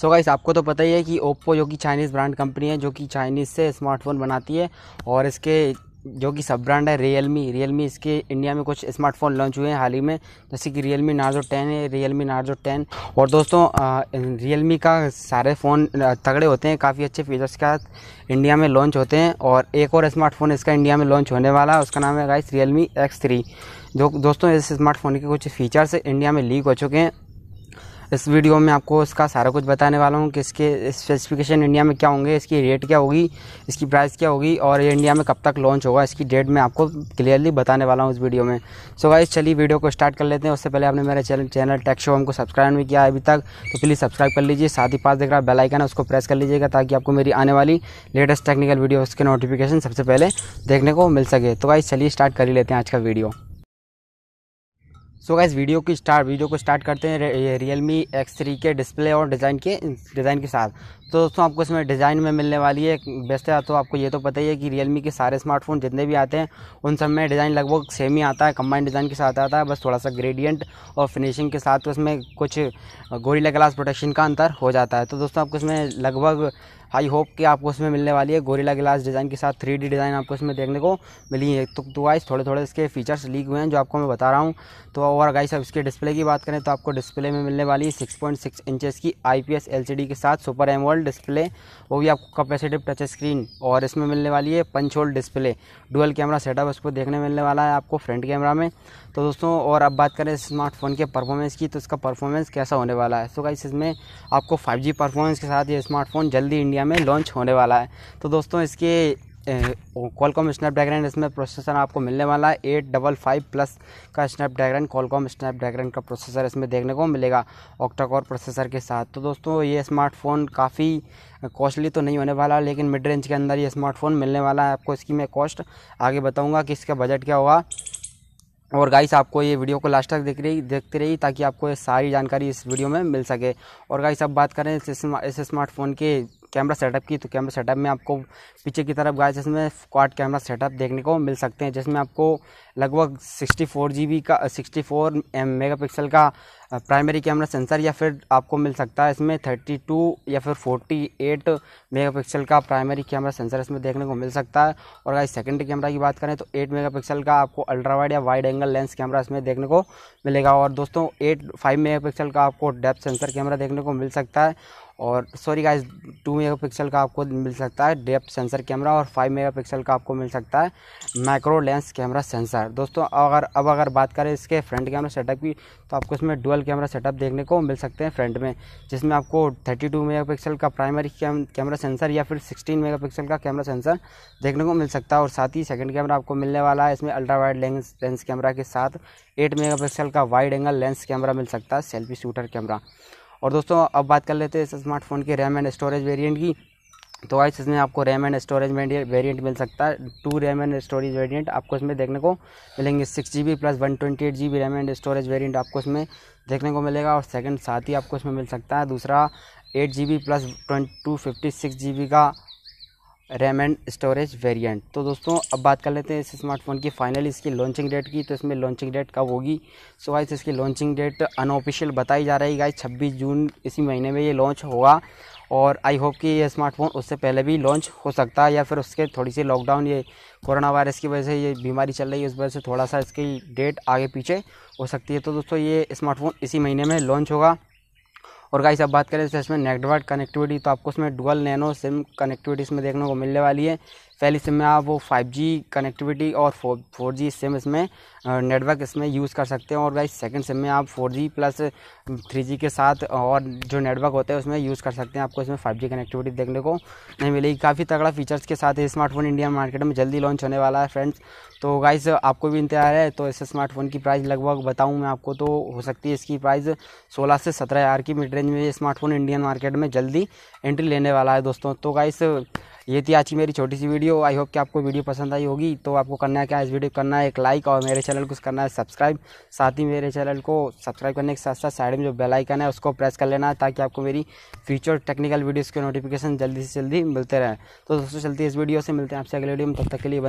सो so guys आपको तो पता ही है कि ओप्पो जो कि चाइनीज़ ब्रांड कंपनी है जो कि चाइनीज़ से स्मार्टफोन बनाती है और इसके जो कि सब ब्रांड है रियलमी रियलमी इसके इंडिया में कुछ स्मार्टफोन लॉन्च हुए हैं हाल ही में जैसे कि रियलमी नार्जो टेन है रियलमी नार्जो टेन और दोस्तों रियलमी का सारे फ़ोन तगड़े होते हैं काफ़ी अच्छे फीचर्स के साथ इंडिया में लॉन्च होते हैं और एक और स्मार्टफोन इसका इंडिया में लॉन्च होने वाला है उसका नाम है गाइस रियलमी एक्स थ्री जो दोस्तों इस स्मार्टफोन के कुछ फ़ीचर्स इंडिया में लीक हो चुके हैं इस वीडियो में आपको इसका सारा कुछ बताने वाला हूँ कि इसके स्पेसिफिकेशन इंडिया में क्या होंगे इसकी रेट क्या होगी इसकी प्राइस क्या होगी और ये इंडिया में कब तक लॉन्च होगा इसकी डेट मैं आपको क्लियरली बताने वाला हूँ इस वीडियो में सो so गाइस चलिए वीडियो को स्टार्ट कर लेते हैं उससे पहले आपने मेरे चैनल चैनल टेक शो हमको सब्सक्राइब नहीं किया अभी तक तो प्लीज़ सब्सक्राइब कर लीजिए साथ ही पास देख रहा बेल आइकन है उसको प्रेस कर लीजिएगा ताकि आपको मेरी आने वाली लेटेस्ट टेक्निकल वीडियो उसके नोटिफिकेशन सबसे पहले देखने को मिल सके तो गाइस चलिए स्टार्ट कर ही लेते हैं आज का वीडियो सो गाइस वीडियो की स्टार्ट वीडियो को स्टार्ट करते हैं रियल मी एक्स थ्री के डिस्प्ले और डिज़ाइन के डिज़ाइन के साथ तो दोस्तों आपको इसमें डिज़ाइन में मिलने वाली है बेस्ट है तो आपको ये तो पता ही है कि रियलमी के सारे स्मार्टफोन जितने भी आते हैं उन सब में डिज़ाइन लगभग सेम ही आता है कम्बाइंड डिज़ाइन के साथ आता है बस थोड़ा सा ग्रेडियंट और फिनिशिंग के साथ उसमें कुछ गोरीला ग्लास प्रोटेक्शन का अंतर हो जाता है तो दोस्तों आपको इसमें लगभग आई होप कि आपको उसमें मिलने वाली है गोरीला ग्लास डिज़ाइन के साथ थ्री डिज़ाइन आपको इसमें देखने को मिली है तो तो गाइस थोड़े थोड़े इसके फीचर्स लीक हुए हैं जो आपको मैं बता रहा हूँ तो और गाइस अब इसके डिस्प्ले की बात करें तो आपको डिस्प्ले में मिलने वाली सिक्स पॉइंट सिक्स की I P S L C D के साथ सुपर एमोल्ड होल डिस्प्ले वो भी आपको कैपेसिटिव टच स्क्रीन और इसमें मिलने वाली है punch hole display dual camera setup इसको देखने मिलने वाला है आपको फ्रंट कैमरा में तो दोस्तों और अब बात करें स्मार्टफोन के परफॉर्मेंस की तो इसका परफॉर्मेंस कैसा होने वाला है सो तो गाइस इसमें आपको फाइव परफॉर्मेंस के साथ ये स्मार्टफोन जल्दी इंडिया में लॉन्च होने वाला है तो दोस्तों इसके कॉलकॉम स्नैपड्रैगन इसमें प्रोसेसर आपको मिलने वाला है एट डबल फाइव प्लस का स्नैपड्रैगन कॉलकॉम स्नैपड्रैगन का प्रोसेसर इसमें देखने को मिलेगा ऑक्टाकोर प्रोसेसर के साथ तो दोस्तों ये स्मार्टफ़ोन काफ़ी कॉस्टली तो नहीं होने वाला लेकिन मिड रेंज के अंदर ये स्मार्टफ़ोन मिलने वाला है आपको इसकी मैं कॉस्ट आगे बताऊँगा कि इसका बजट क्या होगा और गाइस आपको ये वीडियो को लास्ट तक देख रही देखते रहिए ताकि आपको ये सारी जानकारी इस वीडियो में मिल सके और गाइस अब बात करें इस स्मार्टफ़ोन के कैमरा सेटअप की तो कैमरा सेटअप में आपको पीछे की तरफ गाइस जिसमें क्वाड कैमरा सेटअप देखने को मिल सकते हैं जिसमें आपको लगभग 64 जीबी का 64 मेगापिक्सल का प्राइमरी कैमरा सेंसर या फिर आपको मिल सकता है इसमें 32 या फिर 48 मेगापिक्सल का प्राइमरी कैमरा सेंसर इसमें देखने को मिल सकता है और अगर सेकेंडरी कैमरा की बात करें तो 8 मेगापिक्सल का आपको अल्ट्रा वाइड या वाइड एंगल लेंस कैमरा इसमें देखने को मिलेगा और दोस्तों एट फाइव पिक्सल का आपको डेप्थ सेंसर कैमरा देखने को मिल सकता है और सॉरी गाइस टू मेगापिक्सल का आपको मिल सकता है डेप्थ सेंसर कैमरा और फाइव मेगापिक्सल का आपको मिल सकता है माइक्रो लेंस कैमरा सेंसर है दोस्तों अगर अब अगर बात करें इसके फ्रंट कैमरा सेटअप की तो आपको इसमें डुअल कैमरा सेटअप देखने को मिल सकते हैं फ्रंट में जिसमें आपको 32 मेगापिक्सल का प्राइमरी कैमरा सेंसर या फिर 16 मेगापिक्सल का कैमरा सेंसर देखने को मिल सकता है और साथ ही सेकेंड कैमरा आपको मिलने वाला है इसमें ultra wide lens lens camera के साथ एट मेगा का वाइड एंगल लेंस कैमरा मिल सकता है सेल्फी शूटर कैमरा और दोस्तों अब बात कर लेते हैं इस स्मार्टफोन के रैम एंड स्टोरेज वेरिएंट की तो वाइस इसमें आपको रैम एंड स्टोरेज वेरिएंट मिल सकता है two RAM and storage variant आपको इसमें देखने को मिलेंगे six G B plus one twenty eight G B RAM and storage variant आपको इसमें देखने को मिलेगा और सेकंड साथ ही आपको इसमें मिल सकता है दूसरा eight G B plus two fifty six G B का रैम एंड स्टोरेज वेरियंट तो दोस्तों अब बात कर लेते हैं इस स्मार्टफोन की फाइनल इसकी लॉन्चिंग डेट की तो इसमें लॉन्चिंग डेट कब होगी सो वाइस इसकी लॉन्चिंग डेट अनऑफिशियल बताई जा रही गाइस छब्बीस जून इसी महीने में ये लॉन्च होगा और आई होप कि ये स्मार्टफोन उससे पहले भी लॉन्च हो सकता है या फिर उसके थोड़ी सी लॉकडाउन ये कोरोना वायरस की वजह से ये बीमारी चल रही है उस वजह से थोड़ा सा इसकी डेट आगे पीछे हो सकती है तो दोस्तों ये स्मार्टफोन इसी महीने में लॉन्च होगा और गाइस अब बात करें तो इसमें नेटवर्क कनेक्टिविटी तो आपको उसमें डुअल नैनो सिम कनेक्टिविटी इसमें देखने को मिलने वाली है पहली सिम में आप वो फाइव जी कनेक्टिविटी और 4G फोर जी सिम इसमें नेटवर्क इसमें यूज़ कर सकते हैं और गाइस सेकंड सिम में आप four G plus three G के साथ और जो नेटवर्क होता है उसमें यूज़ कर सकते हैं आपको इसमें फाइव जी कनेक्टिविटी देखने को नहीं मिलेगी काफ़ी तगड़ा फीचर्स के साथ स्मार्टफोन इंडिया मार्केट में जल्दी लॉन्च होने वाला है फ्रेंड्स तो गाइस आपको भी इंतजार है तो इस स्मार्टफोन की प्राइस लगभग बताऊँ मैं आपको तो हो सकती है इसकी प्राइस सोलह से सत्रह हज़ार की मिड रेंज में स्मार्टफोन इंडियन मार्केट में जल्दी एंट्री लेने वाला है दोस्तों तो गाइस ये थी आज की मेरी छोटी सी वीडियो आई होप कि आपको वीडियो पसंद आई होगी तो आपको करना है क्या इस वीडियो करना है एक लाइक और मेरे चैनल को करना है सब्सक्राइब साथ ही मेरे चैनल को सब्सक्राइब करने के साथ साथ साइड में जो बेल आइकन है उसको प्रेस कर लेना है ताकि आपको मेरी फ्यूचर टेक्निकल वीडियोज़ के नोटिफिकेशन जल्दी से जल्दी मिलते रहें तो दोस्तों चलती इस वीडियो से मिलते हैं आपसे अगले वीडियो में तब तक के लिए